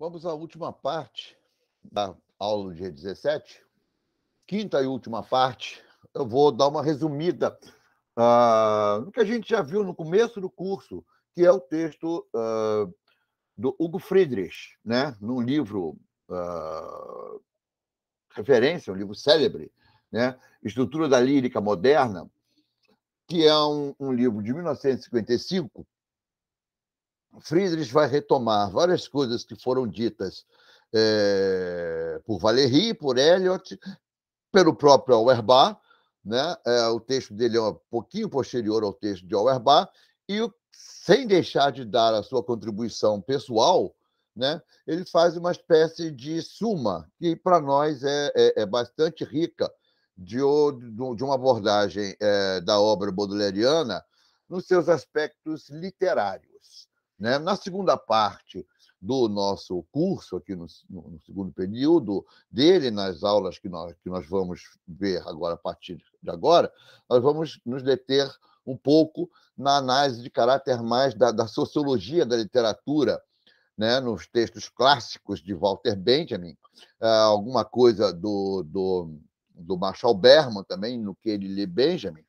Vamos à última parte da aula do dia 17. Quinta e última parte. Eu vou dar uma resumida uh, no que a gente já viu no começo do curso, que é o texto uh, do Hugo Friedrich, né? num livro uh, referência, um livro célebre, né? Estrutura da Lírica Moderna, que é um, um livro de 1955 Friedrich vai retomar várias coisas que foram ditas é, por Valéry, por Eliot, pelo próprio Auerbach, né? É, o texto dele é um pouquinho posterior ao texto de Auerbach, e sem deixar de dar a sua contribuição pessoal, né? ele faz uma espécie de suma, que para nós é, é, é, bastante rica, de, de uma abordagem eh, da obra baudelariana nos seus aspectos literários. Né? Na segunda parte do nosso curso, aqui no, no, segundo período dele, nas aulas que nós, que nós vamos ver agora, a partir de agora, nós vamos nos deter um pouco na análise de caráter mais da, da sociologia da literatura, né? nos textos clássicos de Walter Benjamin, eh, alguma coisa do, do, do Marshall Berman também, no que ele lê Benjamin,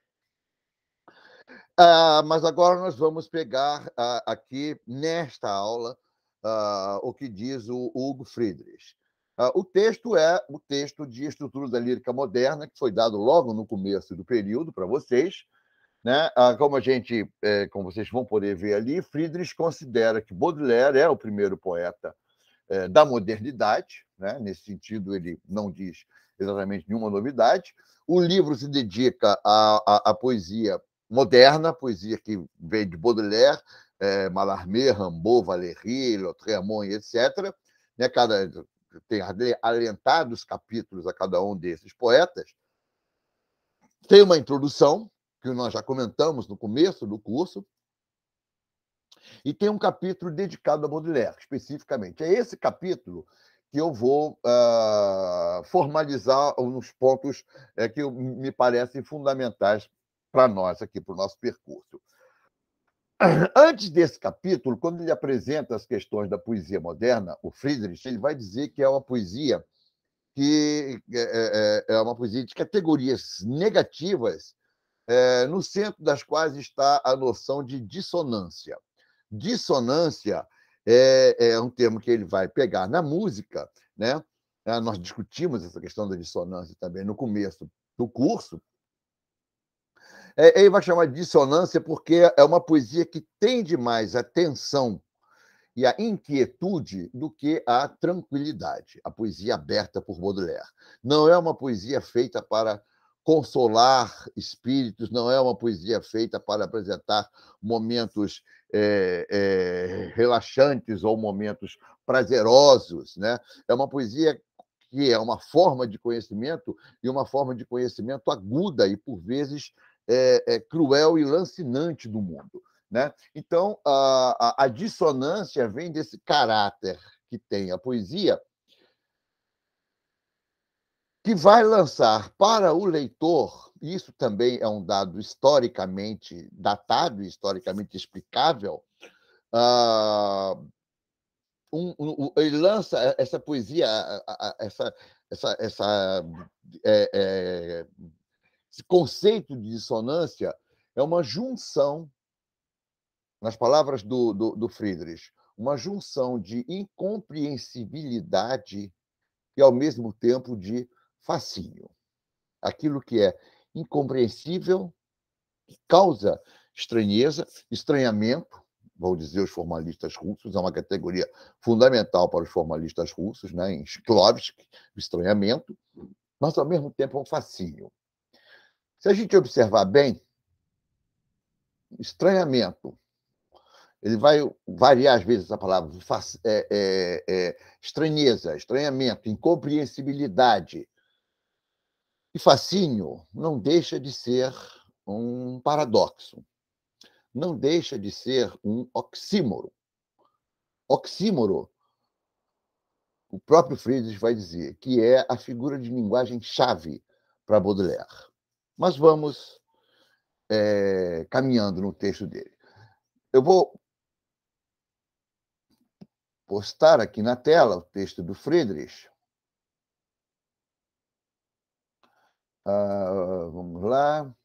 ah, mas agora nós vamos pegar ah, aqui, nesta aula, ah, o que diz o Hugo Friedrich. o texto é o texto de Estrutura da Lírica Moderna, que foi dado logo no começo do período para vocês. Né? como a gente, eh, como vocês vão poder ver ali, Friedrich considera que Baudelaire é o primeiro poeta eh, da modernidade. Né? Nesse sentido, ele não diz exatamente nenhuma novidade. O livro se dedica à poesia moderna, poesia que vem de Baudelaire, é, Mallarmé, Rambaud, Valéry, Lautréamont, etc. Né, cada, tem alentados capítulos a cada um desses poetas. Tem uma introdução, que nós já comentamos no começo do curso, e tem um capítulo dedicado a Baudelaire, especificamente. É esse capítulo que eu vou uh, formalizar uns pontos eh, que me parecem fundamentais para nós aqui, para o nosso percurso. Antes desse capítulo, quando ele apresenta as questões da poesia moderna, o Friedrich ele vai dizer que é uma poesia que é, é, é, é uma poesia de categorias negativas, no centro das quais está a noção de dissonância. Dissonância é, um termo que ele vai pegar na música, né? Ah, nós discutimos essa questão da dissonância também no começo do curso, é, ele vai chamar de dissonância porque é uma poesia que tende mais a tensão e a inquietude do que a tranquilidade, a poesia aberta por Baudelaire. Não é uma poesia feita para consolar espíritos, não é uma poesia feita para apresentar momentos é, é, relaxantes ou momentos prazerosos. Né? É uma poesia que é uma forma de conhecimento e uma forma de conhecimento aguda e, por vezes, é, é, cruel e lancinante do mundo. Né? Então, a, a, a dissonância vem desse caráter que tem a poesia, que vai lançar para o leitor, isso também é um dado historicamente datado, historicamente explicável, uh, um, um, ele lança essa poesia, essa, essa, essa é, é, esse conceito de dissonância é uma junção, nas palavras do, do, do Friedrich, uma junção de incompreensibilidade e, ao mesmo tempo, de fascínio. Aquilo que é incompreensível, que causa estranheza, estranhamento, vão dizer os formalistas russos, é uma categoria fundamental para os formalistas russos, né, em Sklovsk, o estranhamento, mas ao mesmo tempo é um fascínio. Se a gente observar bem, estranhamento, ele vai variar às vezes a palavra, é, é, é, estranheza, estranhamento, incompreensibilidade. E fascínio não deixa de ser um paradoxo, não deixa de ser um oxímoro. Oxímoro, o próprio Friedrich vai dizer, que é a figura de linguagem chave para Baudelaire. Mas vamos é, caminhando no texto dele. Eu vou postar aqui na tela o texto do Friedrich. Ah, vamos lá.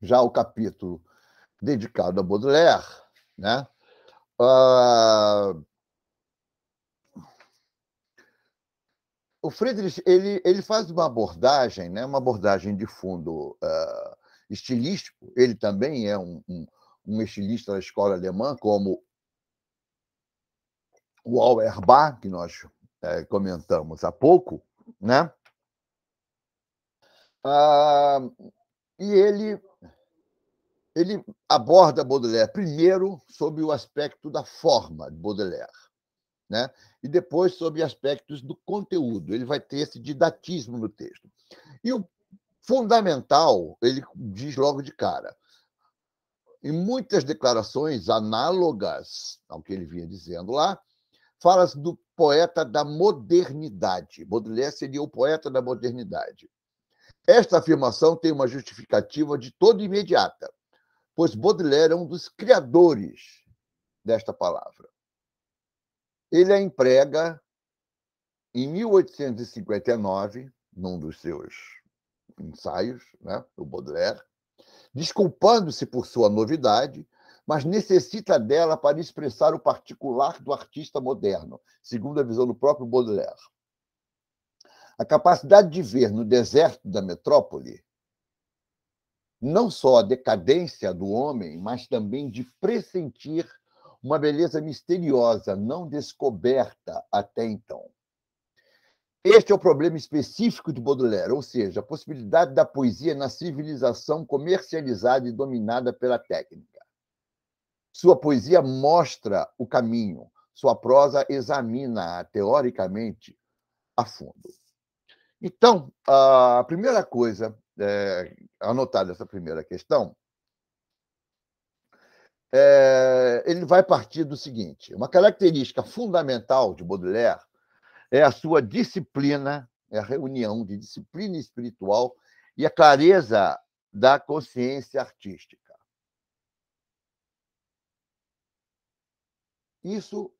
Já o capítulo dedicado a Baudelaire, né? Ah, o Friedrich ele, ele faz uma abordagem, né, uma abordagem de fundo uh, estilístico. Ele também é um, um, um, estilista da escola alemã, como o Auerbach, que nós é, comentamos há pouco, né? Uh, e ele ele aborda Baudelaire primeiro sob o aspecto da forma de Baudelaire. Né? E depois sobre aspectos do conteúdo. Ele vai ter esse didatismo no texto. E o fundamental, ele diz logo de cara. Em muitas declarações análogas ao que ele vinha dizendo lá, fala-se do poeta da modernidade. Baudelaire seria o poeta da modernidade. Esta afirmação tem uma justificativa de todo imediata, pois Baudelaire é um dos criadores desta palavra. Ele a emprega em 1859, num dos seus ensaios, né, o Baudelaire, desculpando-se por sua novidade, mas necessita dela para expressar o particular do artista moderno, segundo a visão do próprio Baudelaire. A capacidade de ver no deserto da metrópole não só a decadência do homem, mas também de pressentir uma beleza misteriosa, não descoberta até então. Este é o problema específico de Baudelaire, ou seja, a possibilidade da poesia na civilização comercializada e dominada pela técnica. Sua poesia mostra o caminho, sua prosa examina teoricamente a fundo. Então, a primeira coisa é, anotada essa primeira questão é, ele vai partir do seguinte: uma característica fundamental de Baudelaire é a sua disciplina, é a reunião de disciplina espiritual e a clareza da consciência artística. Isso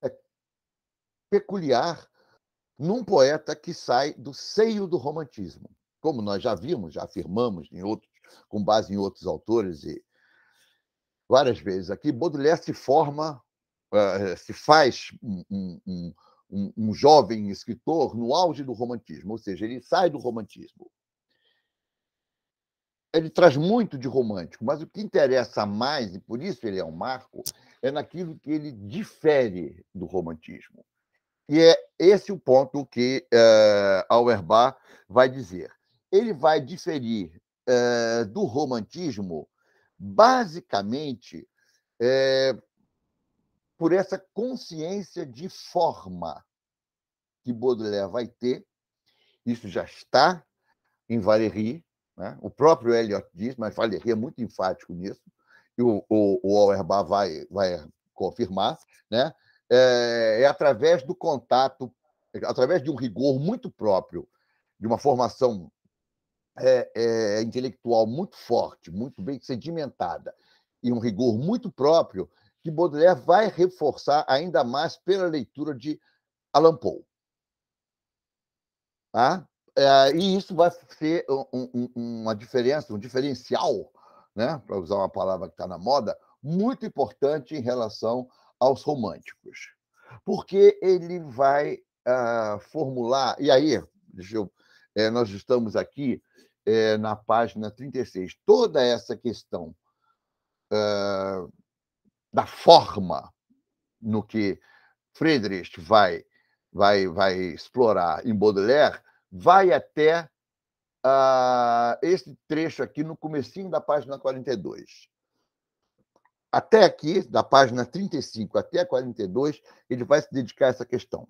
é peculiar num poeta que sai do seio do romantismo. Como nós já vimos, já afirmamos em outros, com base em outros autores e várias vezes aqui, Baudelaire se forma, eh, eh, se faz um, um, um, um jovem escritor no auge do romantismo, ou seja, ele sai do romantismo. Ele traz muito de romântico, mas o que interessa mais, e por isso ele é um marco, é naquilo que ele difere do romantismo. E é esse o ponto que uh, Auerbach vai dizer. Ele vai diferir uh, do romantismo basicamente é, por essa consciência de forma que Baudelaire vai ter. Isso já está em Valéry, né? o próprio Eliot diz, mas Valéry é muito enfático nisso, e o, o, o Auerbach vai, vai confirmar, né? é, é através do contato, através de um rigor muito próprio, de uma formação é, é, intelectual muito forte, muito bem sedimentada e um rigor muito próprio que Baudelaire vai reforçar ainda mais pela leitura de Alain Poe. Tá? É, e isso vai ser um, um, uma diferença, um diferencial, né? para usar uma palavra que está na moda, muito importante em relação aos românticos. Porque ele vai uh, formular, e aí, eu, é, nós estamos aqui é, na página 36, toda essa questão da forma no que Friedrich vai, vai, vai explorar em Baudelaire vai até esse trecho aqui no comecinho da página 42. Até aqui, da página 35 até 42, ele vai se dedicar a essa questão.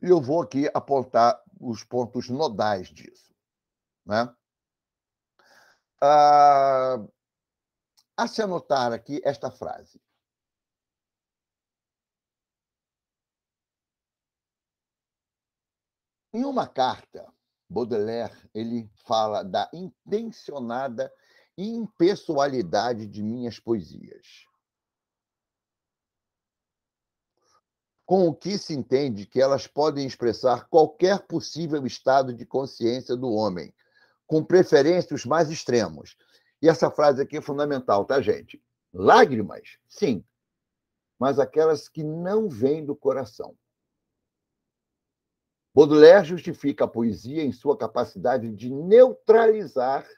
Eu vou aqui apontar os pontos nodais disso. Né? Ah, se anotar aqui esta frase. Em uma carta, Baudelaire ele fala da intencionada impessoalidade de minhas poesias. com o que se entende que elas podem expressar qualquer possível estado de consciência do homem, com preferência os mais extremos. E essa frase aqui é fundamental, tá, gente? Lágrimas, sim, mas aquelas que não vêm do coração. Baudelaire justifica a poesia em sua capacidade de neutralizar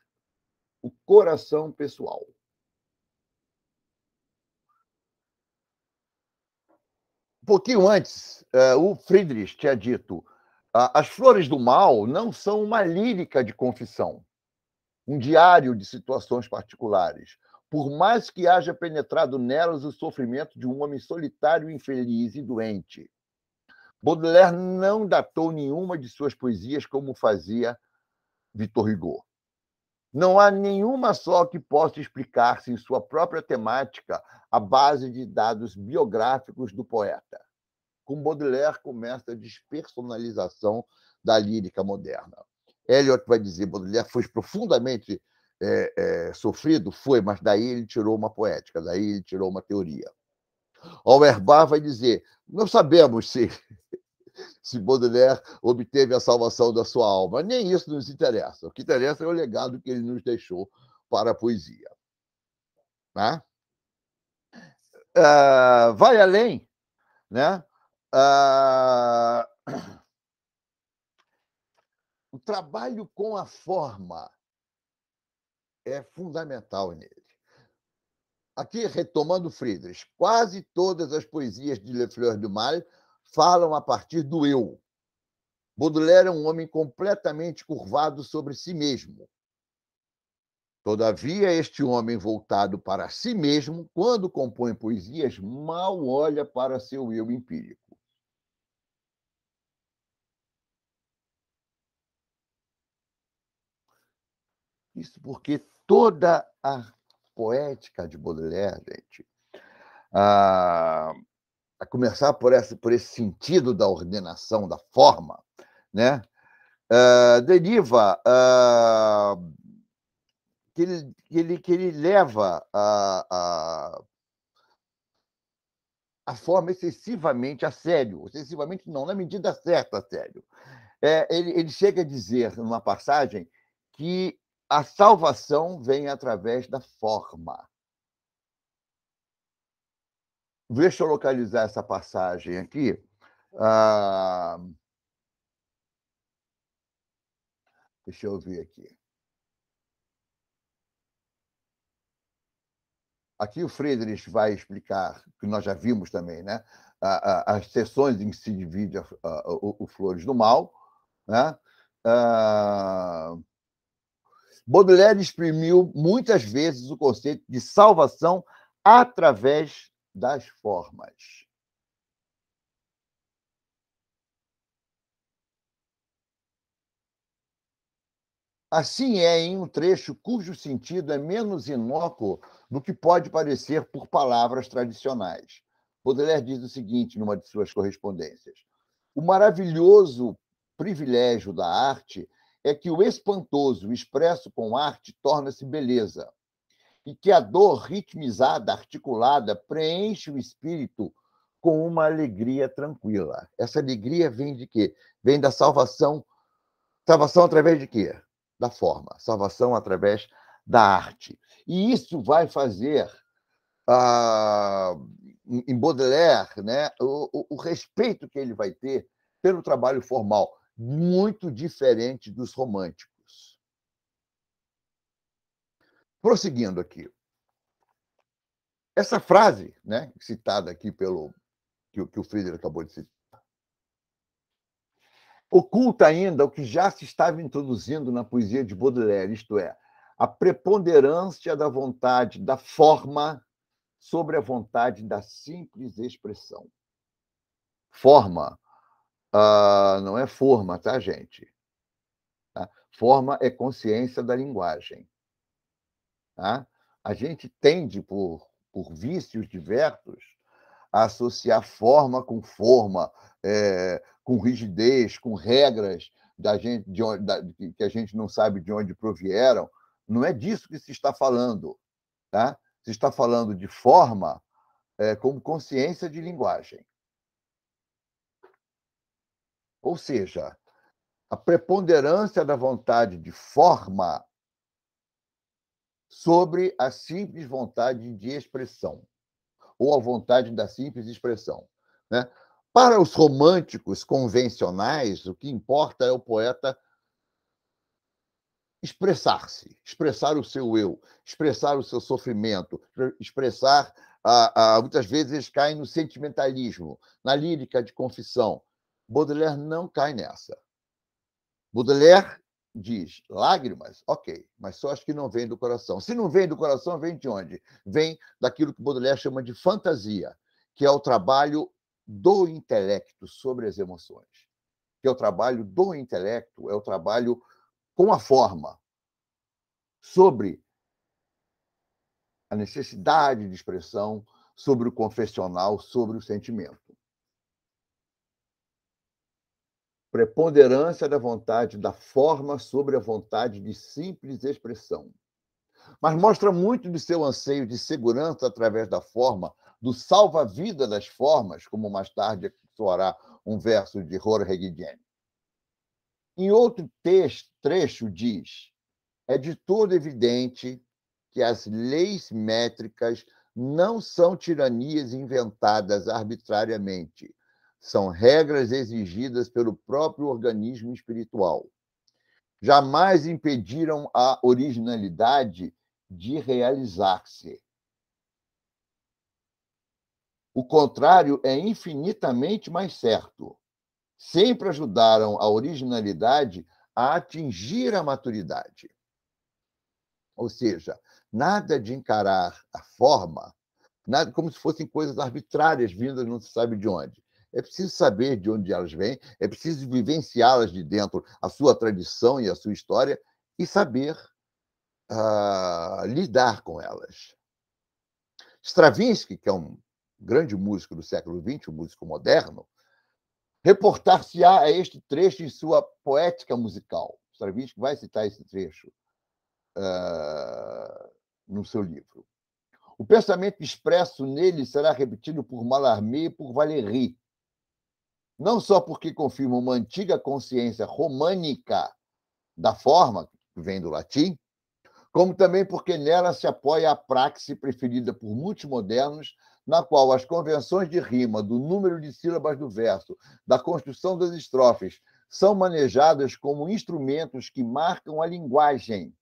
o coração pessoal. pouquinho antes, é, o Friedrich tinha dito: As Flores do Mal não são uma lírica de confissão, um diário de situações particulares. Por mais que haja penetrado nelas o sofrimento de um homem solitário, infeliz e doente. Baudelaire não datou nenhuma de suas poesias como fazia Vitor Hugo. Não há nenhuma só que possa explicar-se em sua própria temática a base de dados biográficos do poeta. Com Baudelaire começa a despersonalização da lírica moderna. Eliot vai dizer, Baudelaire foi profundamente é, é, sofrido? Foi, mas daí ele tirou uma poética, daí ele tirou uma teoria. Auerbach vai dizer, não sabemos se se Baudelaire obteve a salvação da sua alma. Nem isso nos interessa. O que interessa é o legado que ele nos deixou para a poesia. Né? Uh, vai além, né? Uh, o trabalho com a forma é fundamental nele. Aqui, retomando Friedrich, quase todas as poesias de Le Fleur du Mal falam a partir do eu. Baudelaire é um homem completamente curvado sobre si mesmo. Todavia, este homem voltado para si mesmo, quando compõe poesias, mal olha para seu eu empírico. Isso porque toda a poética de Baudelaire, gente, ah, a começar por, esse por esse sentido da ordenação, da forma, né? Uh, deriva uh, que, ele, que, ele, que ele leva a, a, a forma excessivamente a sério, excessivamente não, na medida certa a sério. É, ele, ele chega a dizer, numa passagem, que a salvação vem através da forma. Deixa eu localizar essa passagem aqui. Ah, deixa eu ver aqui. Aqui o Friedrich vai explicar, que nós já vimos também, né? as sessões em que se divide o, Flores do Mal. Né? Ah, Baudelaire exprimiu muitas vezes o conceito de salvação através das formas. Assim é em um trecho cujo sentido é menos inócuo do que pode parecer por palavras tradicionais. Baudelaire diz o seguinte numa de suas correspondências: O maravilhoso privilégio da arte é que o espantoso expresso com arte torna-se beleza e que a dor ritmizada, articulada, preenche o espírito com uma alegria tranquila. Essa alegria vem de quê? Vem da salvação. Salvação através de quê? Da forma. Salvação através da arte. E isso vai fazer ah, em Baudelaire né, o, o, o respeito que ele vai ter pelo trabalho formal, muito diferente dos românticos. Prosseguindo aqui. Essa frase, né, citada aqui pelo que, que o Friedrich acabou de citar, oculta ainda o que já se estava introduzindo na poesia de Baudelaire, isto é, a preponderância da vontade da forma sobre a vontade da simples expressão. Forma uh, não é forma, tá, gente? Tá? Forma é consciência da linguagem. Tá? A gente tende, por, por vícios diversos, a associar forma com forma, é, com rigidez, com regras da gente, de onde, da, que a gente não sabe de onde provieram. Não é disso que se está falando. Tá? Se está falando de forma é, como consciência de linguagem. Ou seja, a preponderância da vontade de forma sobre a simples vontade de expressão, ou a vontade da simples expressão. Né? Para os românticos convencionais, o que importa é o poeta expressar-se, expressar o seu eu, expressar o seu sofrimento, expressar. muitas vezes eles caem no sentimentalismo, na lírica de confissão. Baudelaire não cai nessa. Baudelaire diz lágrimas, ok, mas só as que não vêm do coração. Se não vem do coração, vem de onde? Vem daquilo que Baudelaire chama de fantasia, que é o trabalho do intelecto sobre as emoções. Que é o trabalho do intelecto, é o trabalho com a forma, sobre a necessidade de expressão, sobre o confessional, sobre o sentimento. preponderância da vontade da forma sobre a vontade de simples expressão. Mas mostra muito de seu anseio de segurança através da forma, do salva-vida das formas, como mais tarde soará um verso de Jorge Guilherme. Em outro texto, trecho diz: é de todo evidente que as leis métricas não são tiranias inventadas arbitrariamente, são regras exigidas pelo próprio organismo espiritual. Jamais impediram a originalidade de realizar-se. O contrário é infinitamente mais certo. Sempre ajudaram a originalidade a atingir a maturidade. Ou seja, nada de encarar a forma, nada como se fossem coisas arbitrárias vindas não se sabe de onde é preciso saber de onde elas vêm, é preciso vivenciá-las de dentro, a sua tradição e a sua história, e saber uh, lidar com elas. Stravinsky, que é um grande músico do século XX, um músico moderno, reportar-se-á a este trecho em sua poética musical. Stravinsky vai citar esse trecho uh, no seu livro. O pensamento expresso nele será repetido por Mallarmé e por Valéry, não só porque confirma uma antiga consciência românica da forma, que vem do latim, como também porque nela se apoia a praxe preferida por muitos modernos, na qual as convenções de rima, do número de sílabas do verso, da construção das estrofes, são manejadas como instrumentos que marcam a linguagem,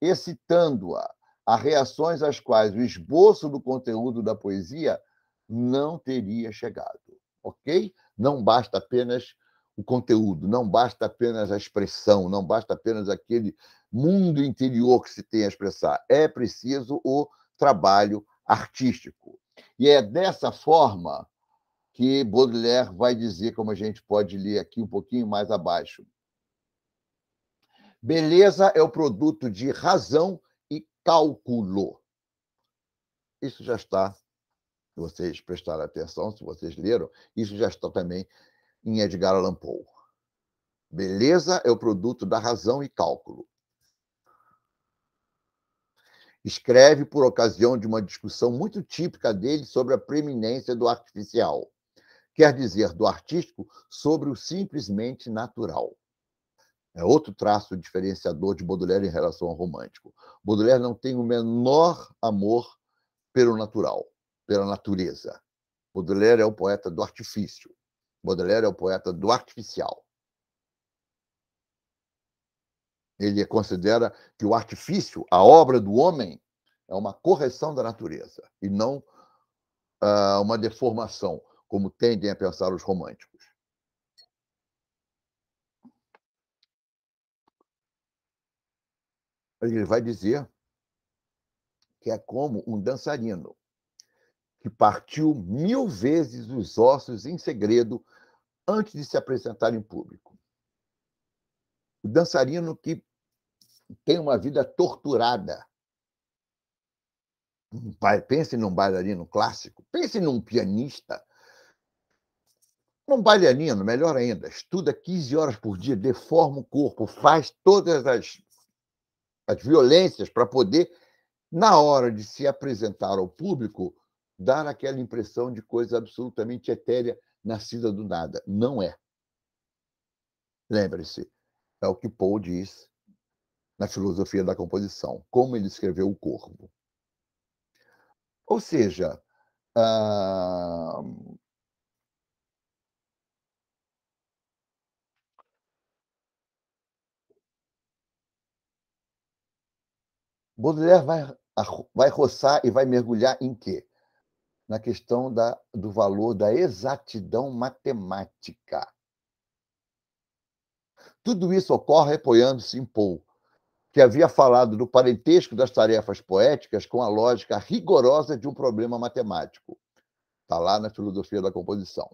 excitando-a a reações às quais o esboço do conteúdo da poesia não teria chegado. Ok? Não basta apenas o conteúdo, não basta apenas a expressão, não basta apenas aquele mundo interior que se tem a expressar. É preciso o trabalho artístico. E é dessa forma que Baudelaire vai dizer, como a gente pode ler aqui um pouquinho mais abaixo. Beleza é o produto de razão e cálculo. Isso já está se vocês prestaram atenção, se vocês leram, isso já está também em Edgar Allan Poe. Beleza é o produto da razão e cálculo. Escreve por ocasião de uma discussão muito típica dele sobre a preeminência do artificial, quer dizer, do artístico sobre o simplesmente natural. É outro traço diferenciador de Baudelaire em relação ao romântico. Baudelaire não tem o menor amor pelo natural pela natureza. Baudelaire é o poeta do artifício. Baudelaire é o poeta do artificial. Ele considera que o artifício, a obra do homem, é uma correção da natureza e não uh, uma deformação, como tendem a pensar os românticos. Ele vai dizer que é como um dançarino que partiu mil vezes os ossos em segredo antes de se apresentar em público. O dançarino que tem uma vida torturada. Pense num bailarino clássico, pense num pianista, num bailarino, melhor ainda, estuda 15 horas por dia, deforma o corpo, faz todas as, as violências para poder, na hora de se apresentar ao público, dar aquela impressão de coisa absolutamente etérea, nascida do nada. Não é. Lembre-se, é o que Paul diz na filosofia da composição, como ele escreveu o corpo. Ou seja, ah, Baudelaire vai, vai roçar e vai mergulhar em quê? na questão da, do valor da exatidão matemática. Tudo isso ocorre apoiando-se em Poe, que havia falado do parentesco das tarefas poéticas com a lógica rigorosa de um problema matemático. Está lá na filosofia da composição.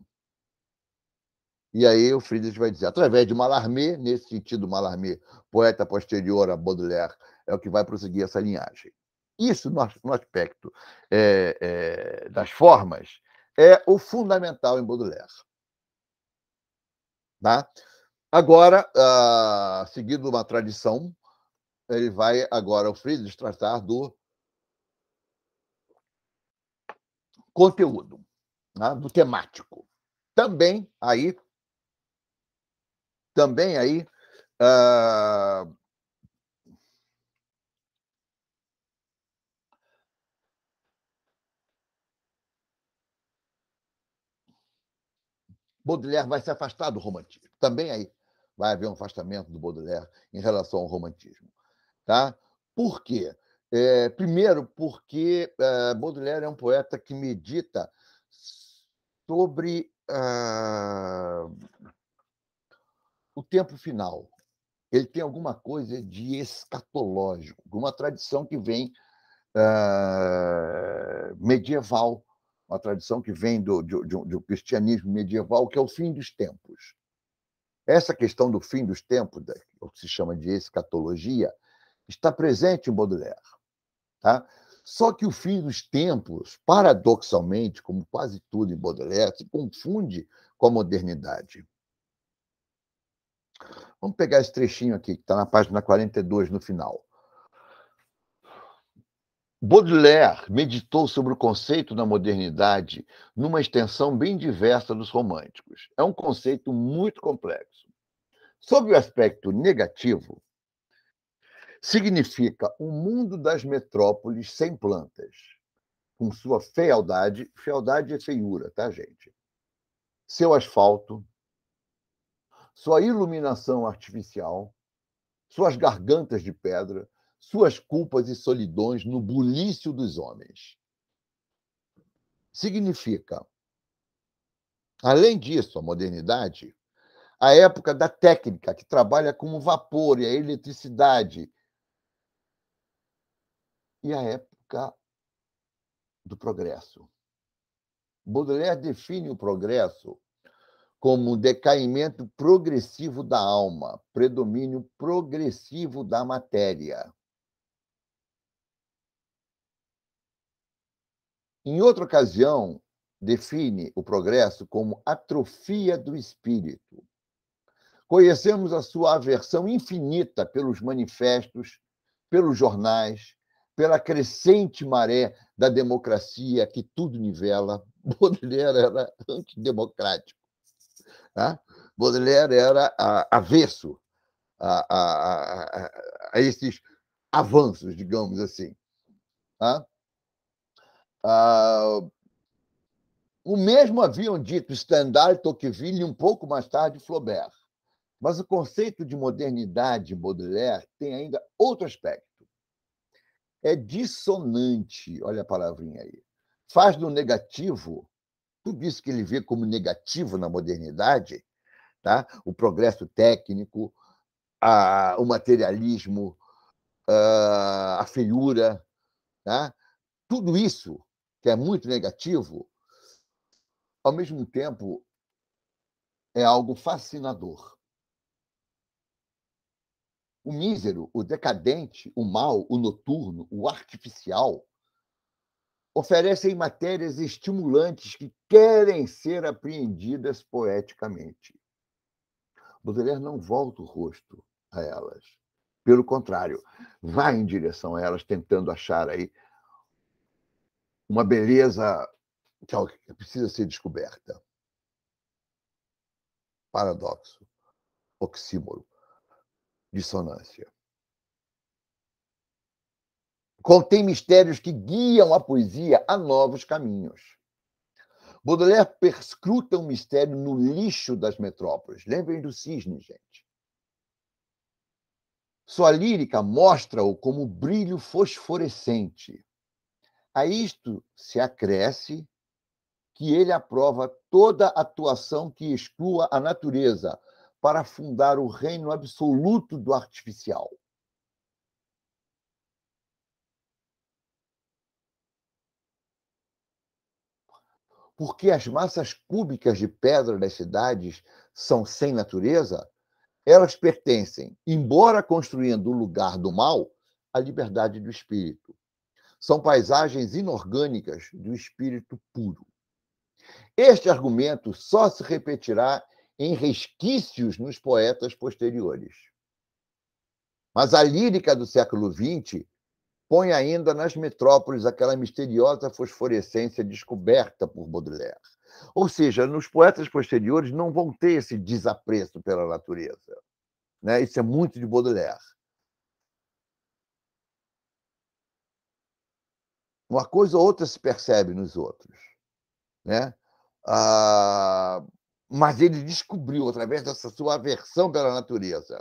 E aí o Friedrich vai dizer, através de Mallarmé, nesse sentido, Mallarmé, poeta posterior a Baudelaire, é o que vai prosseguir essa linhagem. Isso, no, no aspecto é, é, das formas, é o fundamental em Baudelaire. Tá? Agora, uh, seguindo uma tradição, ele vai agora, o Friedrich, tratar do conteúdo, né? do temático. Também aí, também aí, uh, Baudelaire vai se afastar do romantismo. Também aí vai haver um afastamento do Baudelaire em relação ao romantismo. Tá? Por quê? É, primeiro, porque é, Baudelaire é um poeta que medita sobre ah, o tempo final. Ele tem alguma coisa de escatológico, uma tradição que vem ah, medieval uma tradição que vem do, do, do cristianismo medieval, que é o fim dos tempos. Essa questão do fim dos tempos, o que se chama de escatologia, está presente em Baudelaire. Tá? Só que o fim dos tempos, paradoxalmente, como quase tudo em Baudelaire, se confunde com a modernidade. Vamos pegar esse trechinho aqui, que está na página 42, no final. Baudelaire meditou sobre o conceito da modernidade numa extensão bem diversa dos românticos. É um conceito muito complexo. Sob o aspecto negativo, significa o um mundo das metrópoles sem plantas, com sua fealdade, fealdade é feiura, tá, gente? Seu asfalto, sua iluminação artificial, suas gargantas de pedra, suas culpas e solidões no bulício dos homens. Significa, além disso, a modernidade, a época da técnica, que trabalha com o vapor e a eletricidade, e a época do progresso. Baudelaire define o progresso como um decaimento progressivo da alma, predomínio progressivo da matéria. Em outra ocasião, define o progresso como atrofia do espírito. Conhecemos a sua aversão infinita pelos manifestos, pelos jornais, pela crescente maré da democracia que tudo nivela. Baudelaire era antidemocrático. Tá? Baudelaire era avesso a, a, a, a esses avanços, digamos assim. Tá? Ah, o mesmo haviam dito Stendhal, Tocqueville e um pouco mais tarde Flaubert. Mas o conceito de modernidade Baudelaire tem ainda outro aspecto. É dissonante, olha a palavrinha aí. Faz do negativo, tudo isso que ele vê como negativo na modernidade, tá? o progresso técnico, a, o materialismo, a, ah, a feiura, tá? tudo isso que é muito negativo, ao mesmo tempo é algo fascinador. O mísero, o decadente, o mal, o noturno, o artificial oferecem matérias estimulantes que querem ser apreendidas poeticamente. Baudelaire não volta o rosto a elas. Pelo contrário, vai em direção a elas, tentando achar aí uma beleza é que precisa ser descoberta. Paradoxo, oxímoro, dissonância. Contém mistérios que guiam a poesia a novos caminhos. Baudelaire perscruta um mistério no lixo das metrópoles. Lembrem do cisne, gente. Sua lírica mostra-o como brilho fosforescente, a isto se acresce que ele aprova toda atuação que exclua a natureza para fundar o reino absoluto do artificial. Porque as massas cúbicas de pedra das cidades são sem natureza, elas pertencem, embora construindo o lugar do mal, à liberdade do espírito são paisagens inorgânicas do espírito puro. Este argumento só se repetirá em resquícios nos poetas posteriores. Mas a lírica do século XX põe ainda nas metrópoles aquela misteriosa fosforescência descoberta por Baudelaire. Ou seja, nos poetas posteriores não vão ter esse desapreço pela natureza. Né? Isso é muito de Baudelaire. Uma coisa ou outra se percebe nos outros. Né? Ah, mas ele descobriu, através dessa sua aversão pela natureza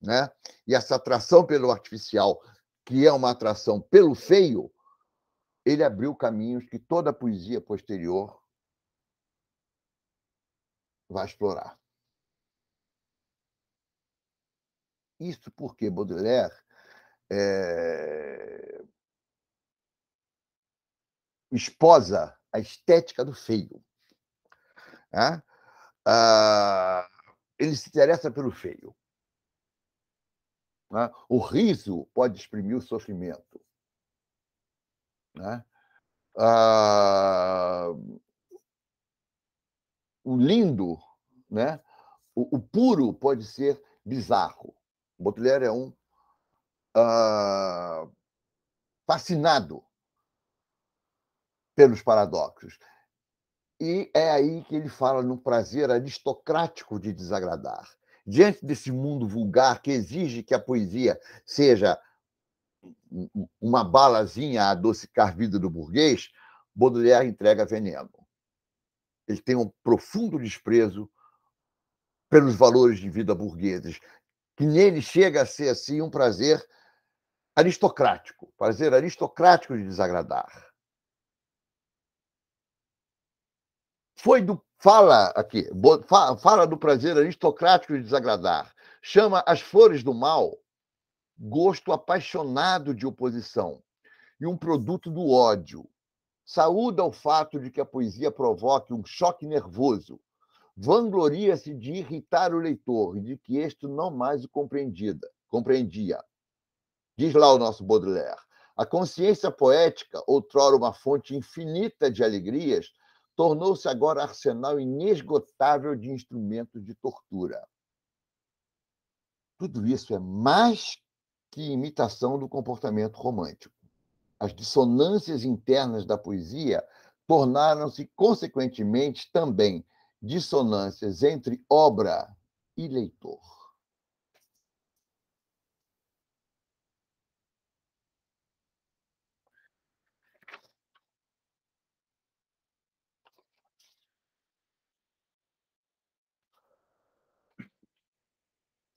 né? e essa atração pelo artificial, que é uma atração pelo feio, ele abriu caminhos que toda a poesia posterior vai explorar. Isso porque Baudelaire é, esposa a estética do feio. Né? Ah, ele se interessa pelo feio. Né? O riso pode exprimir o sofrimento. Né? Ah, o lindo, né? O, o, puro pode ser bizarro. Baudelaire é um ah, fascinado pelos paradoxos. E é aí que ele fala no prazer aristocrático de desagradar. Diante desse mundo vulgar que exige que a poesia seja uma balazinha a adocicar vida do burguês, Baudelaire entrega veneno. Ele tem um profundo desprezo pelos valores de vida burgueses, que nele chega a ser assim um prazer aristocrático, prazer aristocrático de desagradar. foi do fala aqui, fala do prazer aristocrático de desagradar, chama as flores do mal gosto apaixonado de oposição e um produto do ódio. Saúda o fato de que a poesia provoque um choque nervoso. Vangloria-se de irritar o leitor e de que este não mais o compreendida, compreendia. Diz lá o nosso Baudelaire: a consciência poética, outrora uma fonte infinita de alegrias, tornou-se agora arsenal inesgotável de instrumentos de tortura. Tudo isso é mais que imitação do comportamento romântico. As dissonâncias internas da poesia tornaram-se, consequentemente, também dissonâncias entre obra e leitor.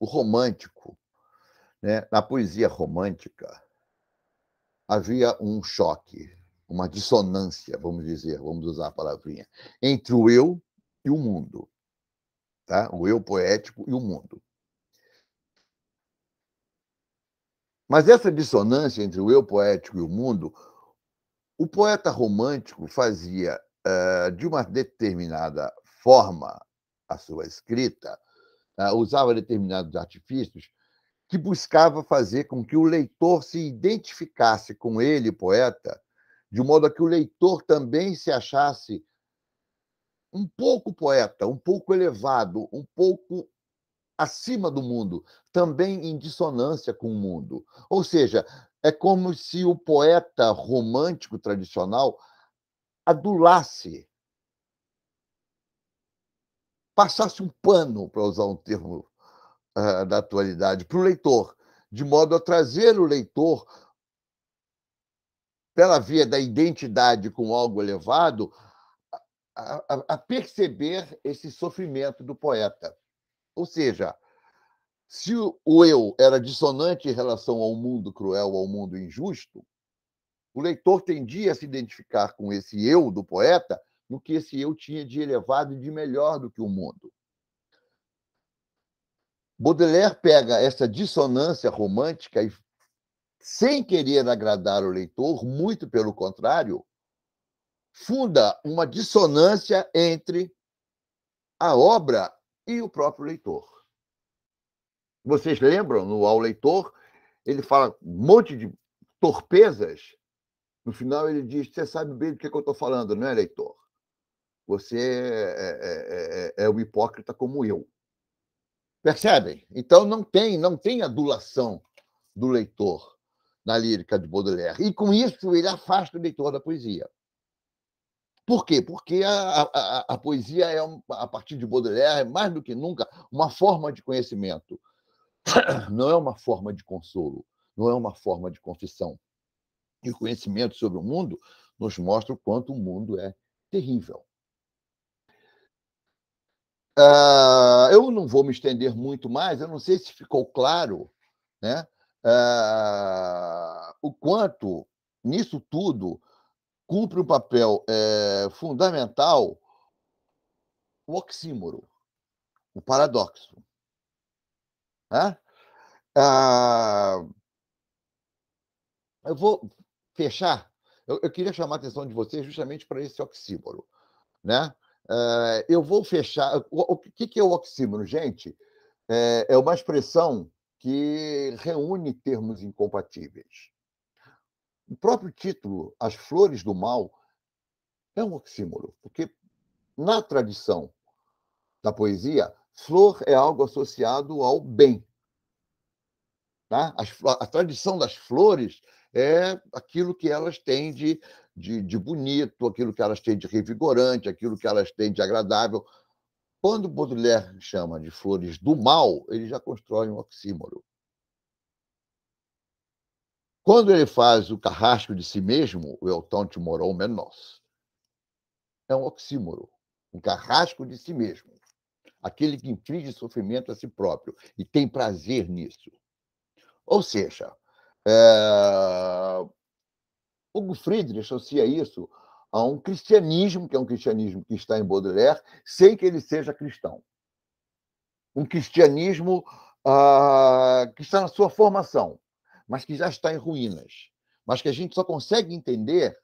o romântico. Né? Na poesia romântica havia um choque, uma dissonância, vamos dizer, vamos usar a palavrinha, entre o eu e o mundo. Tá? O eu poético e o mundo. Mas essa dissonância entre o eu poético e o mundo, o poeta romântico fazia eh, de uma determinada forma a sua escrita Tá? usava determinados artifícios que buscava fazer com que o leitor se identificasse com ele, poeta, de modo a que o leitor também se achasse um pouco poeta, um pouco elevado, um pouco acima do mundo, também em dissonância com o mundo. Ou seja, é como se o poeta romântico tradicional adulasse passasse um pano, para usar um termo uh, da atualidade, para o leitor, de modo a trazer o leitor, pela via da identidade com algo elevado, a, a, a perceber esse sofrimento do poeta. Ou seja, se o eu era dissonante em relação ao mundo cruel, ao mundo injusto, o leitor tendia a se identificar com esse eu do poeta no que esse eu tinha de elevado e de melhor do que o mundo. Baudelaire pega essa dissonância romântica e, sem querer agradar o leitor, muito pelo contrário, funda uma dissonância entre a obra e o próprio leitor. Vocês lembram, no Ao Leitor, ele fala um monte de torpezas. No final, ele diz: Você sabe bem do que, é que eu estou falando, não é, leitor? você é, é, é, é hipócrita como eu. Percebem? Então não tem, não tem adulação do leitor na lírica de Baudelaire. E com isso ele afasta o leitor da poesia. Por quê? Porque a, a, a poesia é, a partir de Baudelaire, é mais do que nunca, uma forma de conhecimento. Não é uma forma de consolo, não é uma forma de confissão. E o conhecimento sobre o mundo nos mostra o quanto o mundo é terrível. Uh, eu não vou me estender muito mais, eu não sei se ficou claro né, uh, o quanto nisso tudo cumpre um papel eh, fundamental o oxímoro, o paradoxo. Né? Uh, eu vou fechar. Eu, eu, queria chamar a atenção de vocês justamente para esse oxímoro. Né? Uh, eu vou fechar. O, o que, que é o oxímono, gente? É, é uma expressão que reúne termos incompatíveis. O próprio título, As Flores do Mal, é um oxímoro, porque na tradição da poesia, flor é algo associado ao bem. Tá? a tradição das flores é aquilo que elas têm de de, de bonito, aquilo que elas têm de revigorante, aquilo que elas têm de agradável. Quando Baudelaire chama de flores do mal, ele já constrói um oxímoro. Quando ele faz o carrasco de si mesmo, o Elton de Moron Menos, é um oxímoro, um carrasco de si mesmo. Aquele que inflige sofrimento a si próprio e tem prazer nisso. Ou seja, é... Hugo Friedrich associa isso a um cristianismo, que é um cristianismo que está em Baudelaire, sem que ele seja cristão. Um cristianismo ah, que está na sua formação, mas que já está em ruínas. Mas que a gente só consegue entender,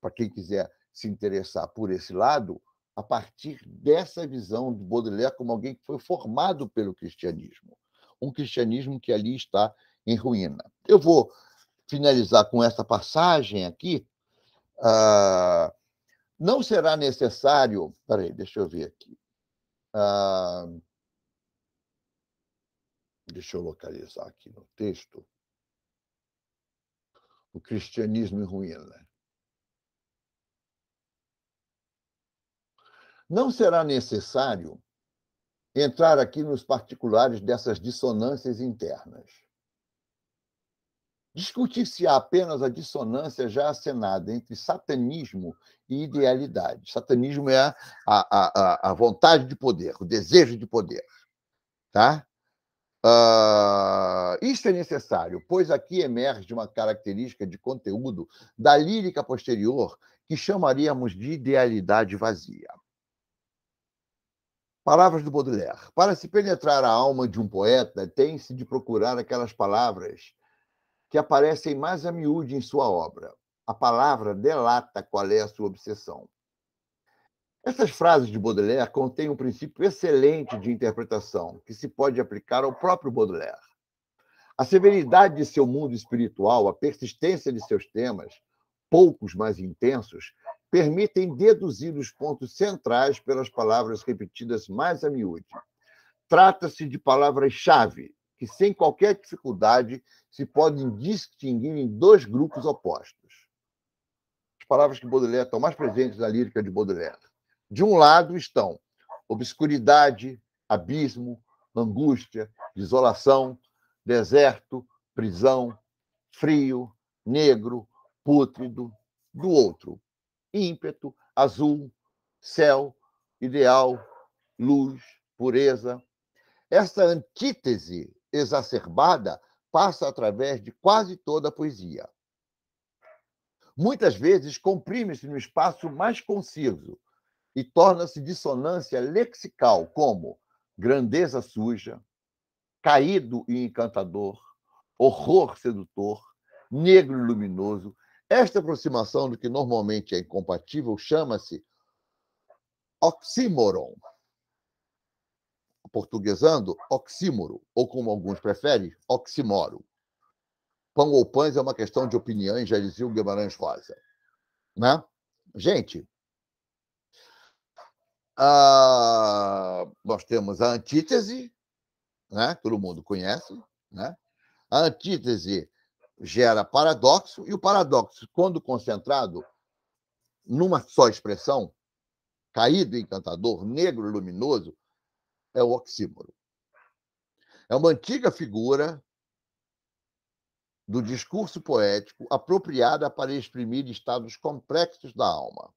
para quem quiser se interessar por esse lado, a partir dessa visão de Baudelaire como alguém que foi formado pelo cristianismo. Um cristianismo que ali está em ruína. Eu vou finalizar com essa passagem aqui, ah, não será necessário. Peraí, deixa eu ver aqui. Ah, deixa eu localizar aqui no texto. O cristianismo em ruína. Não será necessário entrar aqui nos particulares dessas dissonâncias internas discutir se apenas a dissonância já acenada entre satanismo e idealidade. Satanismo é a, a, a vontade de poder, o desejo de poder. Tá? Uh, ah, isto é necessário, pois aqui emerge uma característica de conteúdo da lírica posterior que chamaríamos de idealidade vazia. Palavras do Baudelaire. Para se penetrar a alma de um poeta, tem-se de procurar aquelas palavras que aparecem mais a miúde em sua obra. A palavra delata qual é a sua obsessão. Essas frases de Baudelaire contêm um princípio excelente de interpretação que se pode aplicar ao próprio Baudelaire. A severidade de seu mundo espiritual, a persistência de seus temas, poucos mais intensos, permitem deduzir os pontos centrais pelas palavras repetidas mais a miúde. Trata-se de palavras-chave, que, sem qualquer dificuldade, se podem distinguir em dois grupos opostos. As palavras que Baudelaire estão mais presentes na lírica de Baudelaire. De um lado estão obscuridade, abismo, angústia, desolação, deserto, prisão, frio, negro, pútrido. Do outro, ímpeto, azul, céu, ideal, luz, pureza. Essa antítese exacerbada passa através de quase toda a poesia. Muitas vezes comprime-se no espaço mais conciso e torna-se dissonância lexical, como grandeza suja, caído e encantador, horror sedutor, negro e luminoso. Esta aproximação do que normalmente é incompatível chama-se oxímoron portuguesando, oxímoro, ou como alguns preferem, oximoro Pão ou pães é uma questão de opiniões, já dizia o Guimarães Rosa. Né? Gente, a... nós temos a antítese, né? todo mundo conhece. Né? A antítese gera paradoxo, e o paradoxo, quando concentrado numa só expressão, caído encantador, negro luminoso, é o oxímoro. É uma antiga figura do discurso poético apropriada para exprimir estados complexos da alma.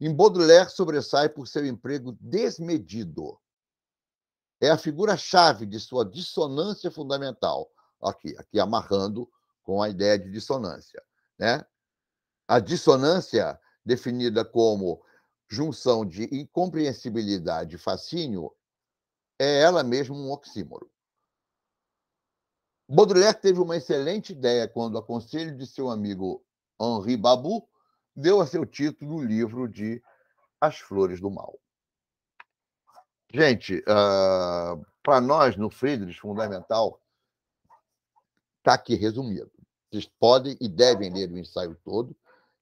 Em Baudelaire sobressai por seu emprego desmedido. É a figura-chave de sua dissonância fundamental, aqui, aqui amarrando com a ideia de dissonância. Né? A dissonância, definida como junção de incompreensibilidade e fascínio, é ela mesma um oxímoro. Baudrillard teve uma excelente ideia quando, a conselho de seu amigo Henri Babu, deu a seu título o livro de As Flores do Mal. Gente, uh, ah, para nós, no Friedrich Fundamental, está aqui resumido. Vocês podem e devem ler o ensaio todo,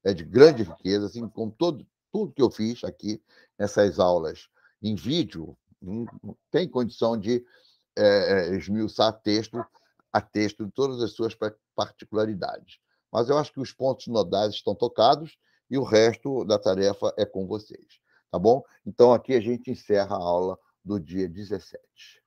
é de grande riqueza, assim como todo, tudo que eu fiz aqui nessas aulas em vídeo, não tem condição de é, esmiuçar texto a texto de todas as suas particularidades. Mas eu acho que os pontos nodais estão tocados e o resto da tarefa é com vocês. Tá bom? Então aqui a gente encerra a aula do dia 17.